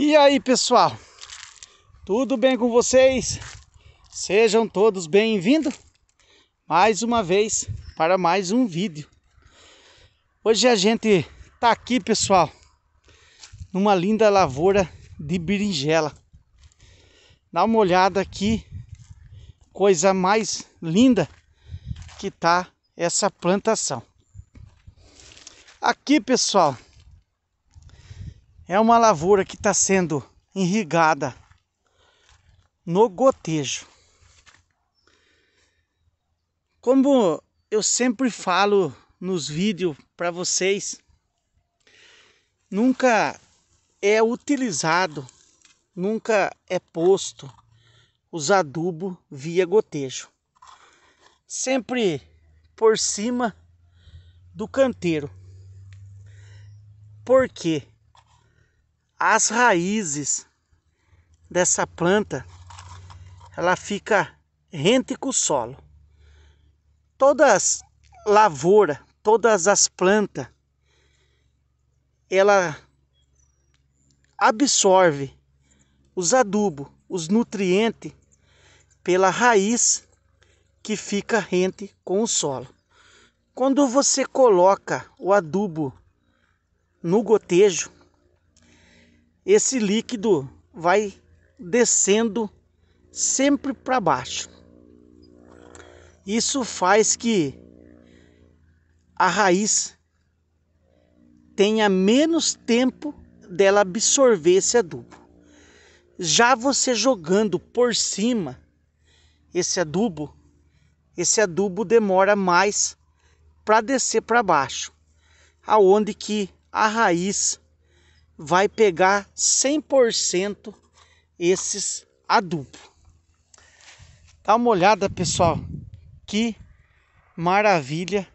E aí, pessoal? Tudo bem com vocês? Sejam todos bem-vindos mais uma vez para mais um vídeo. Hoje a gente tá aqui, pessoal, numa linda lavoura de berinjela. Dá uma olhada aqui, coisa mais linda que tá essa plantação. Aqui, pessoal, é uma lavoura que está sendo irrigada no gotejo. Como eu sempre falo nos vídeos para vocês, nunca é utilizado, nunca é posto os adubos via gotejo. Sempre por cima do canteiro. Por quê? as raízes dessa planta ela fica rente com o solo. Todas lavoura, todas as plantas ela absorve os adubos, os nutrientes pela raiz que fica rente com o solo. Quando você coloca o adubo no gotejo, esse líquido vai descendo sempre para baixo. Isso faz que a raiz tenha menos tempo dela absorver esse adubo. Já você jogando por cima esse adubo, esse adubo demora mais para descer para baixo, aonde que a raiz vai pegar 100% esses adubo. Dá uma olhada, pessoal. Que maravilha.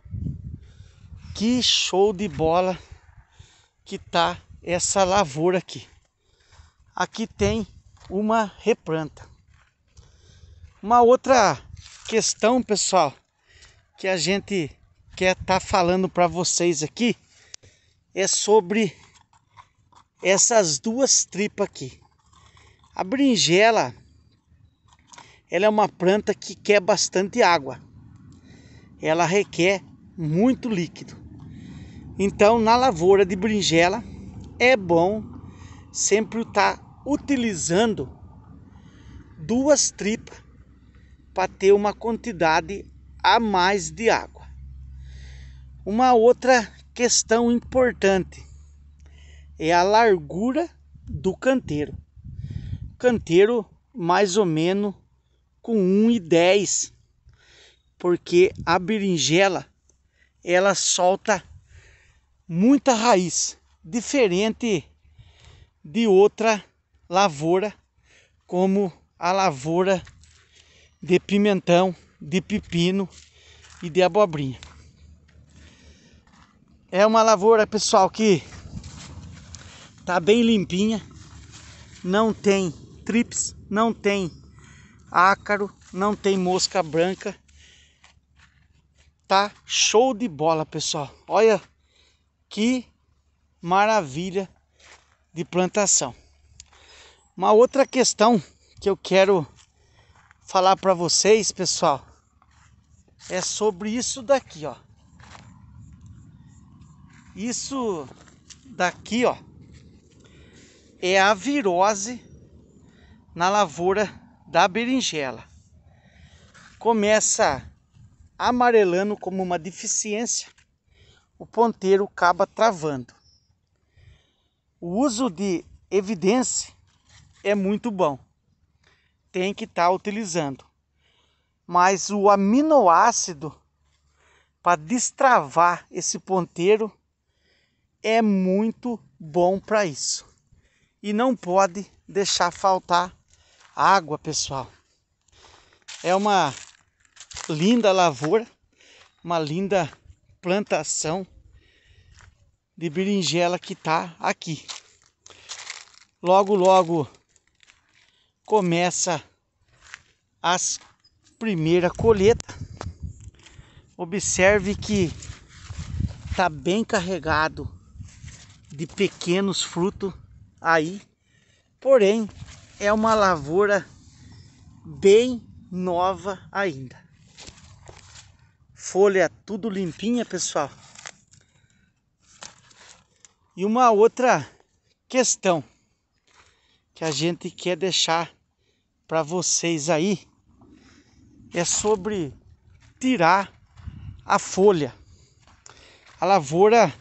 Que show de bola que tá essa lavoura aqui. Aqui tem uma replanta. Uma outra questão, pessoal, que a gente quer estar tá falando para vocês aqui é sobre essas duas tripas aqui. A berinjela, ela é uma planta que quer bastante água. Ela requer muito líquido. Então, na lavoura de berinjela, é bom sempre estar tá utilizando duas tripas para ter uma quantidade a mais de água. Uma outra questão importante é a largura do canteiro. Canteiro mais ou menos com 1,10, porque a berinjela ela solta muita raiz, diferente de outra lavoura, como a lavoura de pimentão, de pepino e de abobrinha. É uma lavoura, pessoal, que Tá bem limpinha. Não tem trips, não tem ácaro, não tem mosca branca. Tá show de bola, pessoal. Olha que maravilha de plantação. Uma outra questão que eu quero falar para vocês, pessoal, é sobre isso daqui, ó. Isso daqui, ó é a virose na lavoura da berinjela. Começa amarelando como uma deficiência, o ponteiro acaba travando. O uso de evidência é muito bom, tem que estar tá utilizando. Mas o aminoácido para destravar esse ponteiro é muito bom para isso e não pode deixar faltar água, pessoal. É uma linda lavoura, uma linda plantação de berinjela que está aqui. Logo, logo começa as primeira colheita. Observe que está bem carregado de pequenos frutos aí. Porém, é uma lavoura bem nova ainda. Folha tudo limpinha, pessoal. E uma outra questão que a gente quer deixar para vocês aí é sobre tirar a folha. A lavoura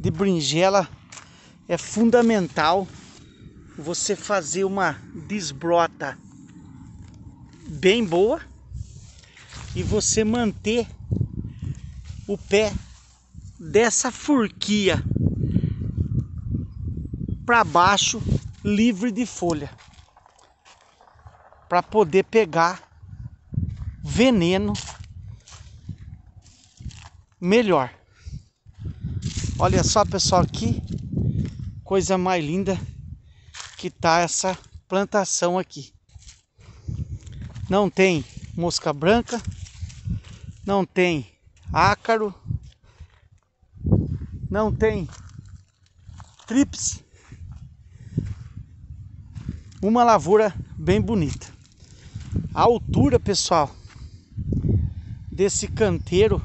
de brinjela é fundamental você fazer uma desbrota bem boa e você manter o pé dessa furquia para baixo livre de folha para poder pegar veneno melhor. Olha só, pessoal, aqui coisa mais linda que tá essa plantação aqui. Não tem mosca branca, não tem ácaro, não tem trips. Uma lavoura bem bonita. A altura, pessoal, desse canteiro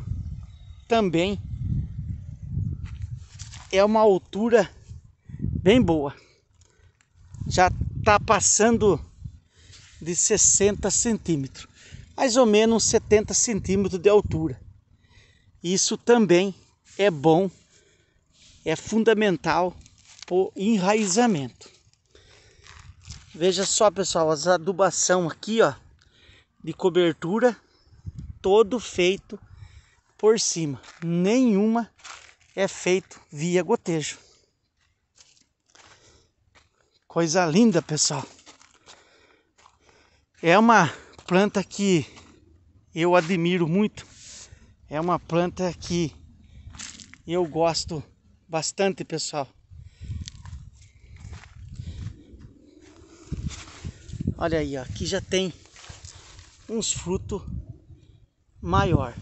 também é uma altura bem boa. Já está passando de 60 centímetros, mais ou menos 70 centímetros de altura. Isso também é bom, é fundamental para o enraizamento. Veja só, pessoal, as adubação aqui, ó, de cobertura, todo feito por cima. Nenhuma é feito via gotejo. Coisa linda, pessoal. É uma planta que eu admiro muito. É uma planta que eu gosto bastante, pessoal. Olha aí, ó, aqui já tem uns frutos maior.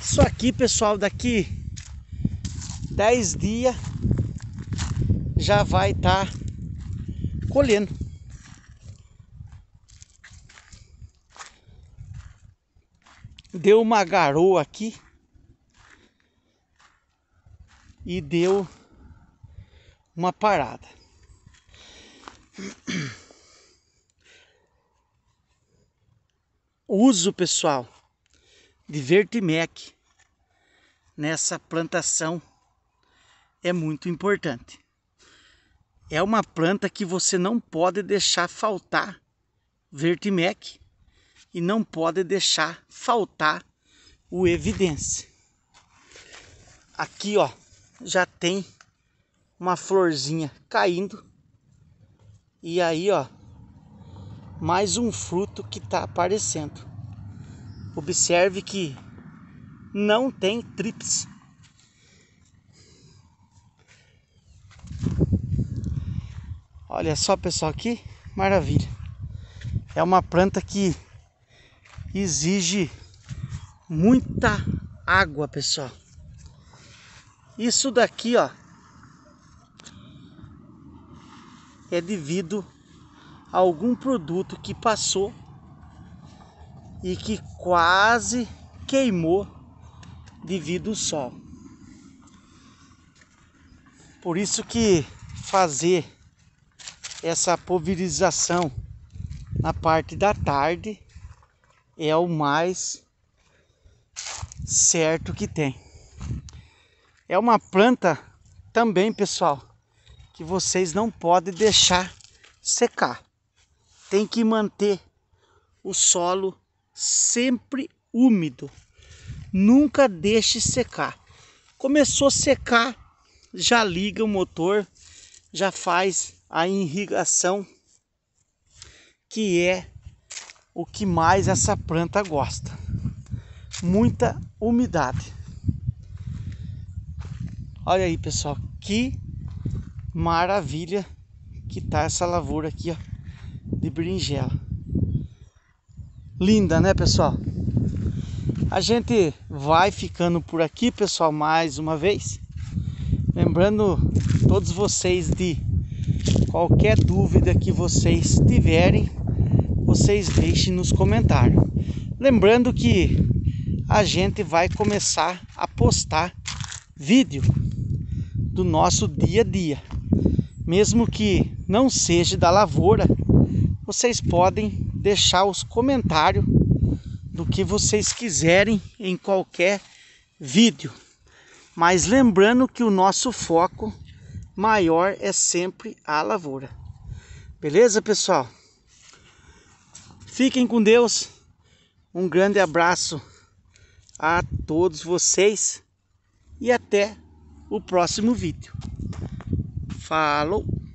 Isso aqui, pessoal, daqui 10 dias já vai estar tá colhendo. Deu uma garoa aqui e deu uma parada. Uso pessoal de Vertimec nessa plantação é muito importante é uma planta que você não pode deixar faltar vertimec e não pode deixar faltar o evidência. Aqui, ó, já tem uma florzinha caindo. E aí, ó, mais um fruto que tá aparecendo. Observe que não tem trips. Olha só, pessoal, que maravilha. É uma planta que exige muita água, pessoal. Isso daqui, ó, é devido a algum produto que passou e que quase queimou devido ao sol. Por isso que fazer essa pulverização na parte da tarde é o mais certo que tem. É uma planta também, pessoal, que vocês não podem deixar secar. Tem que manter o solo sempre úmido. Nunca deixe secar. Começou a secar, já liga o motor, já faz a irrigação, que é o que mais essa planta gosta. Muita umidade. Olha aí, pessoal, que maravilha que tá essa lavoura aqui, ó, de berinjela. Linda, né, pessoal? A gente vai ficando por aqui, pessoal, mais uma vez. Lembrando todos vocês de Qualquer dúvida que vocês tiverem, vocês deixem nos comentários. Lembrando que a gente vai começar a postar vídeo do nosso dia a dia. Mesmo que não seja da lavoura, vocês podem deixar os comentários do que vocês quiserem em qualquer vídeo. Mas lembrando que o nosso foco maior é sempre a lavoura. Beleza, pessoal? Fiquem com Deus. Um grande abraço a todos vocês e até o próximo vídeo. Falou!